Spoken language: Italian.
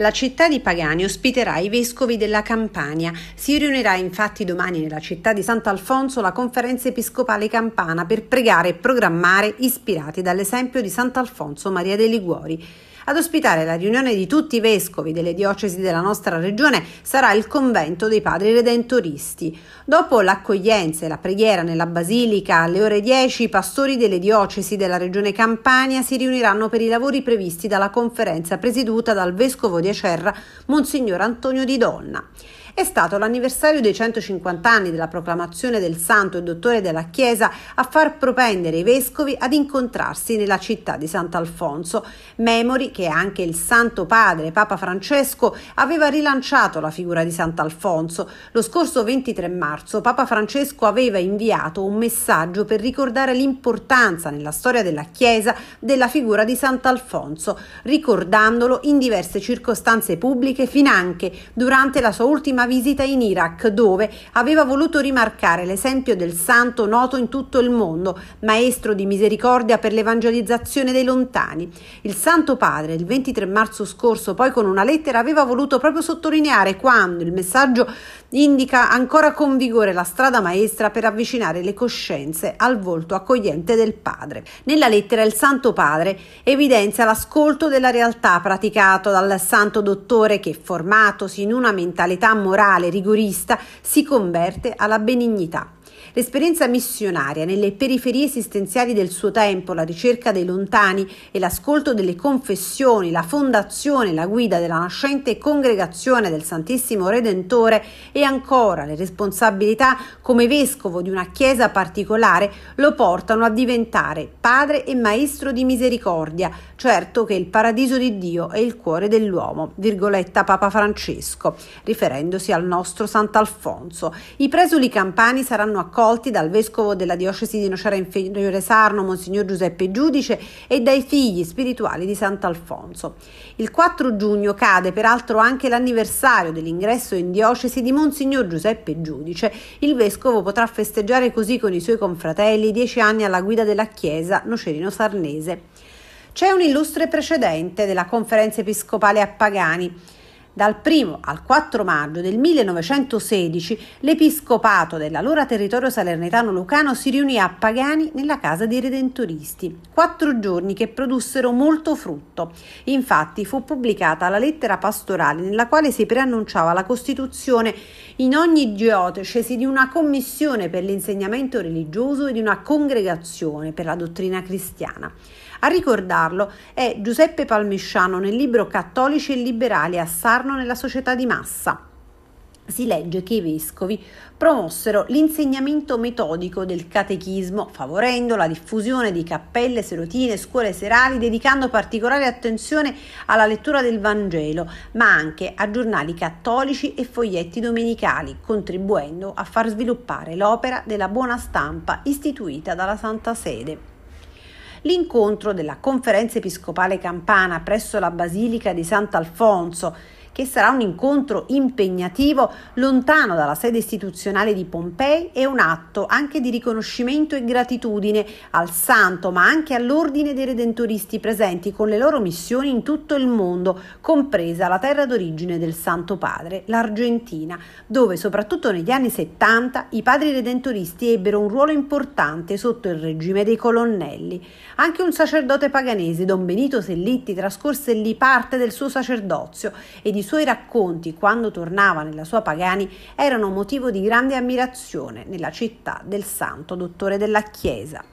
La città di Pagani ospiterà i vescovi della Campania. Si riunirà infatti domani nella città di Sant'Alfonso la conferenza episcopale campana per pregare e programmare ispirati dall'esempio di Sant'Alfonso Maria dei Liguori. Ad ospitare la riunione di tutti i vescovi delle diocesi della nostra regione sarà il convento dei Padri Redentoristi. Dopo l'accoglienza e la preghiera nella Basilica alle ore 10 i pastori delle diocesi della regione Campania si riuniranno per i lavori previsti dalla conferenza presieduta dal vescovo di Acerra, Monsignor Antonio Di Donna è stato l'anniversario dei 150 anni della proclamazione del santo e dottore della Chiesa a far propendere i vescovi ad incontrarsi nella città di Sant'Alfonso, memori che anche il Santo Padre Papa Francesco aveva rilanciato la figura di Sant'Alfonso. Lo scorso 23 marzo Papa Francesco aveva inviato un messaggio per ricordare l'importanza nella storia della Chiesa della figura di Sant'Alfonso, ricordandolo in diverse circostanze pubbliche finanche durante la sua ultima ultima visita in Iraq, dove aveva voluto rimarcare l'esempio del santo noto in tutto il mondo, maestro di misericordia per l'evangelizzazione dei lontani. Il Santo Padre, il 23 marzo scorso, poi con una lettera aveva voluto proprio sottolineare quando il messaggio indica ancora con vigore la strada maestra per avvicinare le coscienze al volto accogliente del Padre. Nella lettera il Santo Padre evidenzia l'ascolto della realtà praticato dal Santo Dottore che, formatosi in una mentalità moderna morale rigorista si converte alla benignità. L'esperienza missionaria nelle periferie esistenziali del suo tempo, la ricerca dei lontani e l'ascolto delle confessioni, la fondazione e la guida della nascente congregazione del Santissimo Redentore e ancora le responsabilità come vescovo di una chiesa particolare lo portano a diventare padre e maestro di misericordia, certo che il paradiso di Dio è il cuore dell'uomo, virgoletta Papa Francesco, riferendosi al nostro Sant'Alfonso. I presuli campani saranno accolti raccolti dal vescovo della diocesi di Nocera Inferiore Sarno, Monsignor Giuseppe Giudice, e dai figli spirituali di Sant'Alfonso. Il 4 giugno cade peraltro anche l'anniversario dell'ingresso in diocesi di Monsignor Giuseppe Giudice. Il vescovo potrà festeggiare così con i suoi confratelli dieci anni alla guida della Chiesa nocerino-sarnese. C'è un illustre precedente della conferenza episcopale a Pagani. Dal 1 al 4 maggio del 1916 l'episcopato dell'allora territorio salernitano lucano si riunì a Pagani nella casa dei Redentoristi, quattro giorni che produssero molto frutto. Infatti fu pubblicata la lettera pastorale nella quale si preannunciava la costituzione in ogni diocesi di una commissione per l'insegnamento religioso e di una congregazione per la dottrina cristiana. A ricordarlo è Giuseppe Palmisciano nel libro Cattolici e Liberali a Sarno all'interno nella società di massa. Si legge che i vescovi promossero l'insegnamento metodico del catechismo, favorendo la diffusione di cappelle, serotine, scuole serali, dedicando particolare attenzione alla lettura del Vangelo, ma anche a giornali cattolici e foglietti domenicali, contribuendo a far sviluppare l'opera della buona stampa istituita dalla Santa Sede l'incontro della Conferenza Episcopale Campana presso la Basilica di Sant'Alfonso che sarà un incontro impegnativo lontano dalla sede istituzionale di Pompei e un atto anche di riconoscimento e gratitudine al santo, ma anche all'ordine dei redentoristi presenti con le loro missioni in tutto il mondo, compresa la terra d'origine del Santo Padre, l'Argentina, dove soprattutto negli anni 70 i padri redentoristi ebbero un ruolo importante sotto il regime dei colonnelli. Anche un sacerdote paganese, Don Benito Sellitti, trascorse lì parte del suo sacerdozio e di i suoi racconti quando tornava nella sua Pagani erano motivo di grande ammirazione nella città del santo dottore della Chiesa.